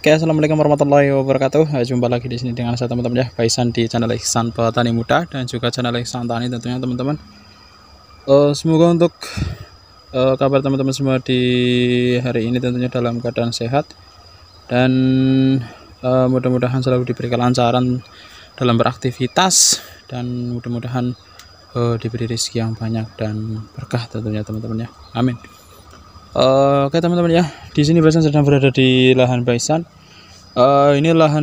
Oke, assalamualaikum warahmatullahi wabarakatuh. Eh, jumpa lagi di sini dengan saya teman-teman ya, Faisan di channel Ihsan Petani Muda dan juga channel Ihsan Tani tentunya teman-teman. Uh, semoga untuk uh, kabar teman-teman semua di hari ini tentunya dalam keadaan sehat dan uh, mudah-mudahan selalu diberi kelancaran dalam beraktivitas dan mudah-mudahan uh, diberi rezeki yang banyak dan berkah tentunya teman-teman ya. Amin. Eh, oke teman-teman ya, di sini Baisan sedang berada di lahan Baisan. Uh, ini lahan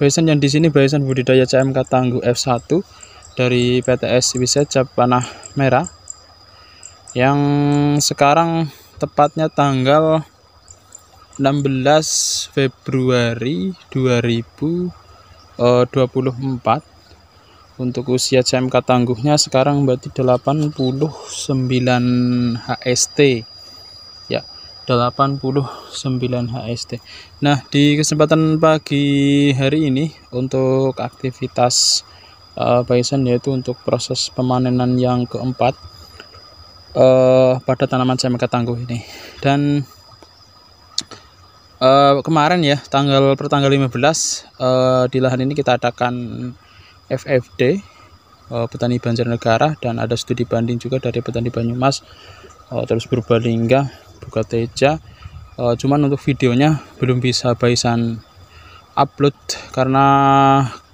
Baisan yang di sini Baisan budidaya CMK Tangguh F1 dari PTS Wiset Cap Panah Merah. Yang sekarang tepatnya tanggal 16 Februari 2024 eh, untuk usia CMK tangguhnya sekarang berarti 89 HST 89 HST. Nah, di kesempatan pagi hari ini untuk aktivitas uh, eh, bison yaitu untuk proses pemanenan yang keempat uh, pada tanaman semak tangguh ini. Dan uh, kemarin ya tanggal pertanggal 15 uh, di lahan ini kita adakan FFD uh, petani Banjarnegara dan ada studi banding juga dari petani Banyumas uh, terus lingga buka teja e, cuman untuk videonya belum bisa baisan upload karena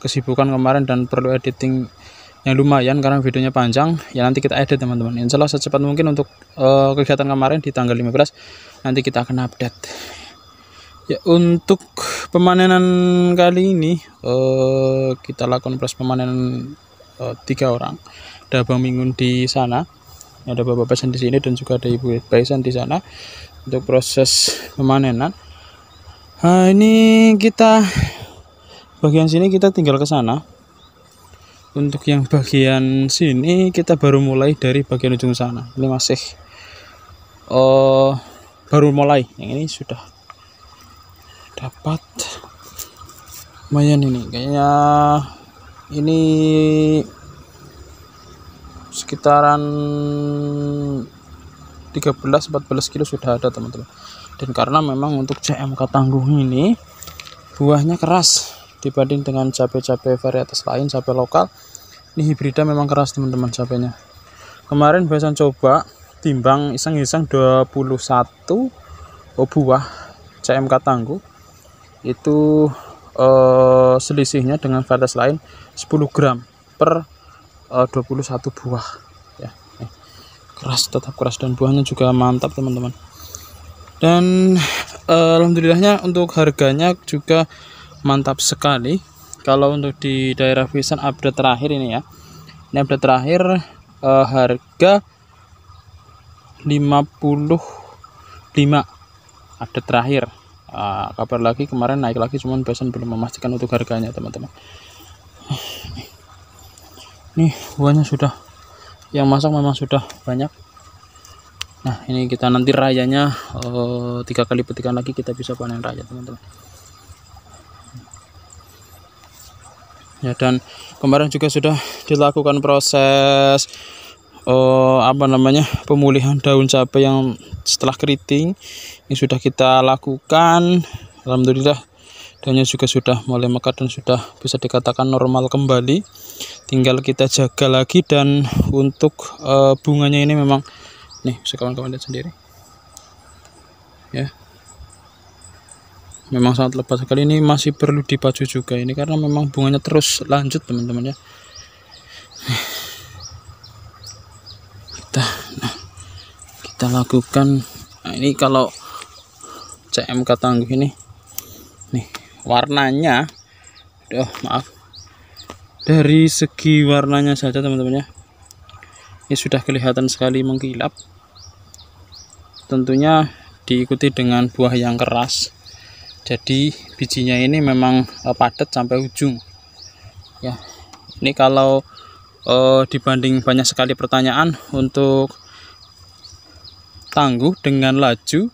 kesibukan kemarin dan perlu editing yang lumayan karena videonya panjang ya nanti kita edit teman-teman insya Allah secepat mungkin untuk e, kegiatan kemarin di tanggal 15 nanti kita akan update ya untuk pemanenan kali ini eh, kita lakukan proses pemanenan tiga orang ada Bang Mingun di sana ada bapak pesan di sini dan juga ada ibu pesan di sana untuk proses pemanenan nah ini kita bagian sini kita tinggal ke sana untuk yang bagian sini kita baru mulai dari bagian ujung sana ini masih uh, baru mulai yang ini sudah dapat lumayan ini kayaknya ini sekitaran 13-14 kilo sudah ada teman-teman dan karena memang untuk CMK tangguh ini buahnya keras dibanding dengan cabai-cabai varietas lain cabai lokal ini hibrida memang keras teman-teman cabainya kemarin biasa coba timbang iseng-iseng 21 oh, buah CMK tangguh itu eh, selisihnya dengan varietas lain 10 gram per Eh, uh, 21 buah ya eh, keras tetap keras dan buahnya juga mantap teman-teman dan uh, alhamdulillahnya untuk harganya juga mantap sekali kalau untuk di daerah Visan update terakhir ini ya ini update terakhir uh, harga 55 update terakhir uh, kabar lagi kemarin naik lagi cuman Visan belum memastikan untuk harganya teman-teman nih buahnya sudah yang masak memang sudah banyak nah ini kita nanti rayanya oh, tiga kali petikan lagi kita bisa panen raya teman-teman ya dan kemarin juga sudah dilakukan proses oh, apa namanya pemulihan daun cabai yang setelah keriting ini sudah kita lakukan alhamdulillah daunnya juga sudah mulai mekar dan sudah bisa dikatakan normal kembali tinggal kita jaga lagi dan untuk uh, bunganya ini memang nih bisa kawan-kawan lihat sendiri ya memang sangat lebat sekali ini masih perlu dipacu juga ini karena memang bunganya terus lanjut teman-teman ya kita nah, kita lakukan nah, ini kalau CMK tangguh ini nih warnanya aduh maaf dari segi warnanya saja teman-teman ya ini sudah kelihatan sekali mengkilap tentunya diikuti dengan buah yang keras jadi bijinya ini memang eh, padat sampai ujung ya ini kalau eh, dibanding banyak sekali pertanyaan untuk tangguh dengan laju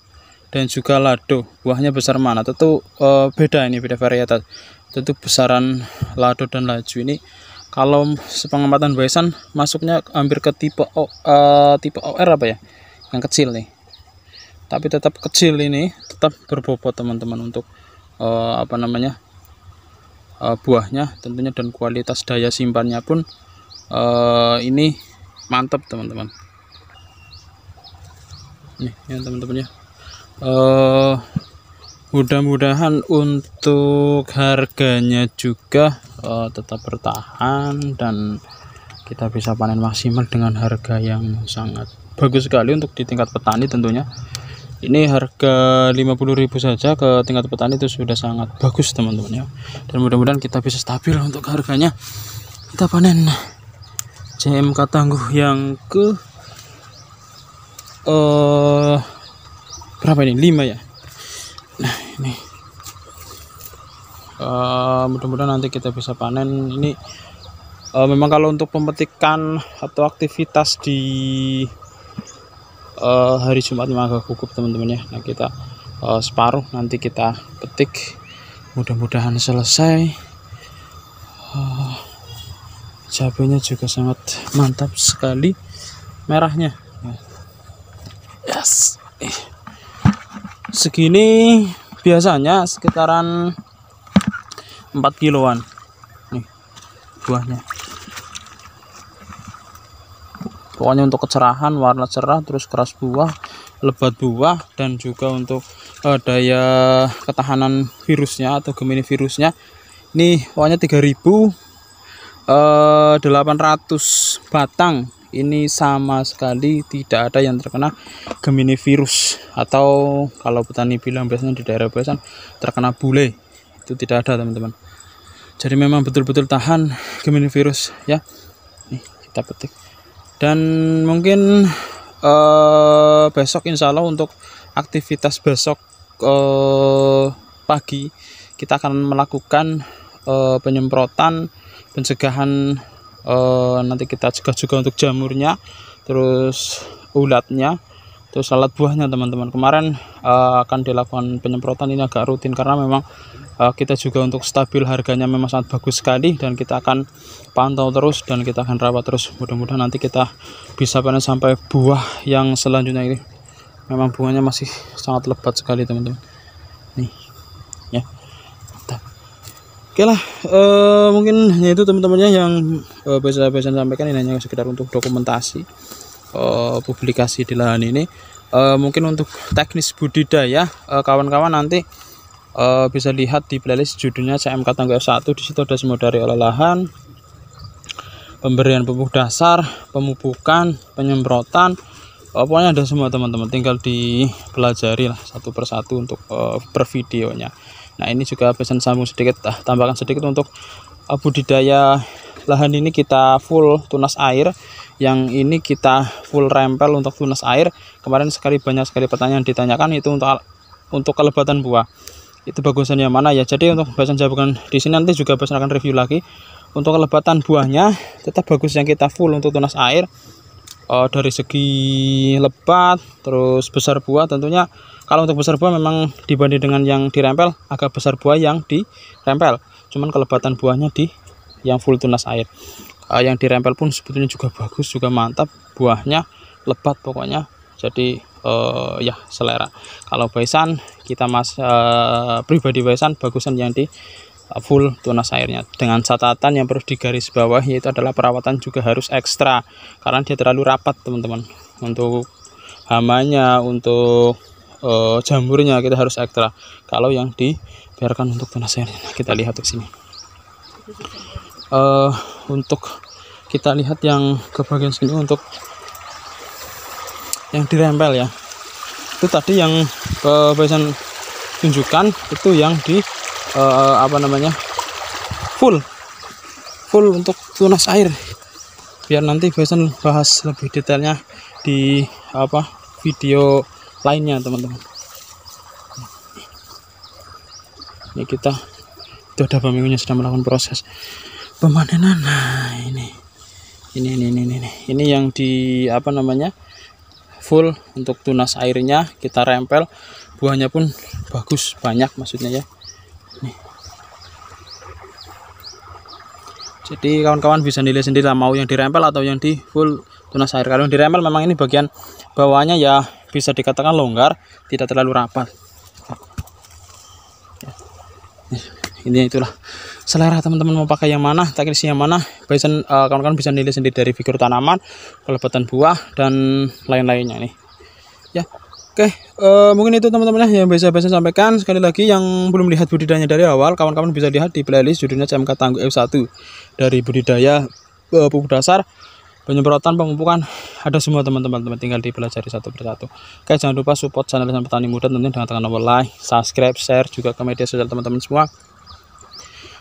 dan juga lado buahnya besar mana tentu eh, beda ini beda varietas tentu besaran lado dan laju ini kalau sepengamatan Bison masuknya hampir ke tipe o, uh, tipe OR apa ya yang kecil nih tapi tetap kecil ini tetap berbobot teman-teman untuk uh, apa namanya uh, buahnya tentunya dan kualitas daya simpannya pun uh, ini mantap teman-teman nih ya teman-teman ya uh, mudah-mudahan untuk harganya juga uh, tetap bertahan dan kita bisa panen maksimal dengan harga yang sangat bagus sekali untuk di tingkat petani tentunya ini harga 50.000 saja ke tingkat petani itu sudah sangat bagus teman-teman ya dan mudah-mudahan kita bisa stabil untuk harganya kita panen CMK tangguh yang ke eh uh, berapa ini 5 ya ini uh, mudah-mudahan nanti kita bisa panen ini uh, memang kalau untuk pemetikan atau aktivitas di uh, hari Jumat memang agak cukup teman-teman ya nah kita uh, separuh nanti kita petik mudah-mudahan selesai uh, cabenya juga sangat mantap sekali merahnya yes segini biasanya sekitaran 4 kiloan nih buahnya pokoknya untuk kecerahan warna cerah terus keras buah lebat buah dan juga untuk uh, daya ketahanan virusnya atau gemini virusnya ini pokoknya 3000 800 eh, batang ini sama sekali tidak ada yang terkena Gemini virus atau kalau petani bilang biasanya di daerah biasanya terkena bule itu tidak ada teman-teman jadi memang betul-betul tahan Gemini virus ya nih kita petik dan mungkin eh, besok insya Allah untuk aktivitas besok eh, pagi kita akan melakukan eh, penyemprotan pencegahan uh, nanti kita juga juga untuk jamurnya terus ulatnya terus alat buahnya teman-teman kemarin uh, akan dilakukan penyemprotan ini agak rutin karena memang uh, kita juga untuk stabil harganya memang sangat bagus sekali dan kita akan pantau terus dan kita akan rawat terus mudah-mudahan nanti kita bisa panen sampai buah yang selanjutnya ini memang bunganya masih sangat lebat sekali teman-teman Oke lah, e, mungkin hanya itu teman-temannya yang e, eh, bisa saya sampaikan ini hanya sekedar untuk dokumentasi e, publikasi di lahan ini. E, mungkin untuk teknis budidaya kawan-kawan e, nanti e, bisa lihat di playlist judulnya CMK Tangga 1 di situ ada semua dari olah lahan, pemberian pupuk dasar, pemupukan, penyemprotan, e, pokoknya ada semua teman-teman. Tinggal dipelajari lah satu persatu untuk e, per videonya nah ini juga pesan sambung sedikit ah, tambahkan sedikit untuk ah, budidaya lahan ini kita full tunas air yang ini kita full rempel untuk tunas air kemarin sekali banyak sekali pertanyaan ditanyakan itu untuk untuk kelebatan buah itu bagusan mana ya jadi untuk bahasan jawaban di sini nanti juga pesan akan review lagi untuk kelebatan buahnya tetap bagus yang kita full untuk tunas air uh, dari segi lebat terus besar buah tentunya kalau untuk besar buah memang dibanding dengan yang dirempel agak besar buah yang dirempel cuman kelebatan buahnya di yang full tunas air uh, yang dirempel pun sebetulnya juga bagus juga mantap buahnya lebat pokoknya jadi uh, ya selera kalau baisan kita mas uh, pribadi baisan bagusan yang di Uh, full tunas airnya dengan catatan yang perlu digaris bawah yaitu adalah perawatan juga harus ekstra karena dia terlalu rapat teman-teman untuk hamanya untuk e, jamurnya kita harus ekstra kalau yang dibiarkan untuk tunas airnya nah, kita lihat ke sini e, untuk kita lihat yang ke bagian sini untuk yang dirempel ya itu tadi yang ke tunjukkan itu yang di uh, apa namanya full full untuk tunas air biar nanti Jason bahas lebih detailnya di apa video lainnya teman-teman ini kita itu ada pemimpinnya sedang melakukan proses pemanenan nah ini ini ini ini ini ini yang di apa namanya full untuk tunas airnya kita rempel buahnya pun bagus banyak maksudnya ya jadi kawan-kawan bisa nilai sendiri mau yang dirempel atau yang di full tunas air. Kalau yang dirempel memang ini bagian bawahnya ya bisa dikatakan longgar, tidak terlalu rapat. Ya, ini itulah selera teman-teman mau pakai yang mana, teknisi yang mana. Bisa eh, kawan-kawan bisa nilai sendiri dari figur tanaman, kelebatan buah dan lain-lainnya nih. Ya, Oke, uh, mungkin itu teman-teman ya yang bisa saya sampaikan. Sekali lagi yang belum lihat budidayanya dari awal, kawan-kawan bisa lihat di playlist judulnya CMK Tangguh F1 dari budidaya uh, pupuk dasar penyemprotan pemupukan ada semua teman-teman teman tinggal dipelajari satu persatu oke jangan lupa support channel petani muda tentunya dengan tekan tombol like subscribe share juga ke media sosial teman-teman semua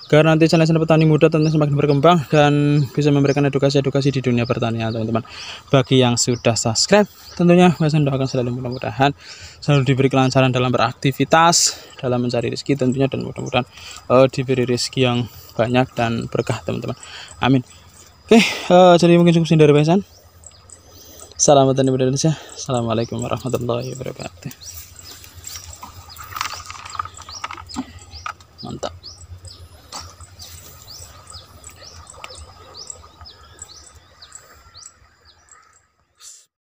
agar nanti channel-channel petani muda tentu semakin berkembang dan bisa memberikan edukasi-edukasi di dunia pertanian teman-teman. Bagi yang sudah subscribe, tentunya saya doakan selalu mudah-mudahan selalu diberi kelancaran dalam beraktivitas, dalam mencari rezeki tentunya dan mudah-mudahan uh, diberi rezeki yang banyak dan berkah teman-teman. Amin. Oke, okay, uh, eh, jadi mungkin cukup dari pesan Salam petani Indonesia. Assalamualaikum warahmatullahi wabarakatuh.